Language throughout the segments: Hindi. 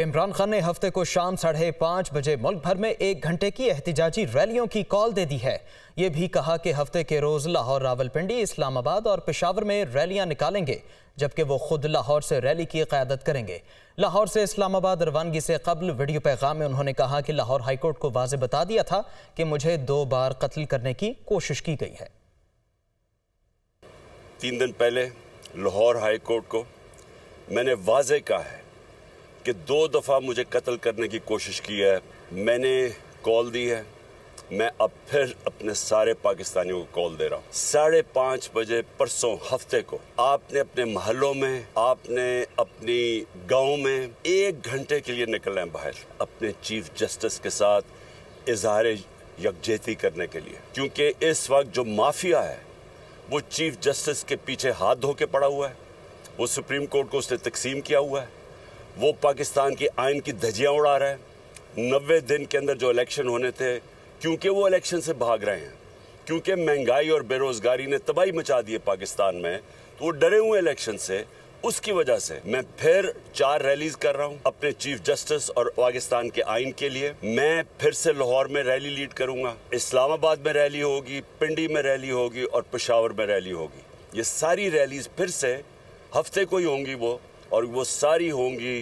इमरान खान ने हफ्ते को शाम साढ़े पाँच बजे मुल्क भर में एक घंटे की एहतजाजी रैलियों की कॉल दे दी है ये भी कहा कि हफ्ते के रोज़ लाहौर रावलपिंडी इस्लामाबाद और पेशावर में रैलियां निकालेंगे जबकि वो खुद लाहौर से रैली की क्यादत करेंगे लाहौर से इस्लामाबाद रवानगी से कबल वीडियो पैगाम में उन्होंने कहा कि लाहौर हाईकोर्ट को वाज बता दिया था कि मुझे दो बार कत्ल करने की कोशिश की गई है तीन दिन पहले लाहौर हाईकोर्ट को मैंने वाज कहा है कि दो दफ़ा मुझे कत्ल करने की कोशिश की है मैंने कॉल दी है मैं अब फिर अपने सारे पाकिस्तानियों को कॉल दे रहा हूँ साढ़े पाँच बजे परसों हफ्ते को आपने अपने महलों में आपने अपनी गांव में एक घंटे के लिए निकलना है बाहर अपने चीफ जस्टिस के साथ इजहार यकजहती करने के लिए क्योंकि इस वक्त जो माफिया है वो चीफ जस्टिस के पीछे हाथ धो के पड़ा हुआ है वो सुप्रीम कोर्ट को उसने तकसीम किया हुआ है वो पाकिस्तान की आयन की धजियाँ उड़ा रहा है नबे दिन के अंदर जो इलेक्शन होने थे क्योंकि वो इलेक्शन से भाग रहे हैं क्योंकि महंगाई और बेरोज़गारी ने तबाही मचा दी है पाकिस्तान में तो वो डरे हुए इलेक्शन से उसकी वजह से मैं फिर चार रैलीज कर रहा हूँ अपने चीफ जस्टिस और पाकिस्तान के आइन के लिए मैं फिर से लाहौर में रैली लीड करूंगा इस्लामाबाद में रैली होगी पिंडी में रैली होगी और पेशावर में रैली होगी ये सारी रैलीज फिर से हफ्ते को ही होंगी वो और वो सारी होंगी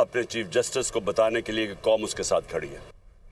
अपने चीफ जस्टिस को बताने के लिए कि कौम उसके साथ खड़ी है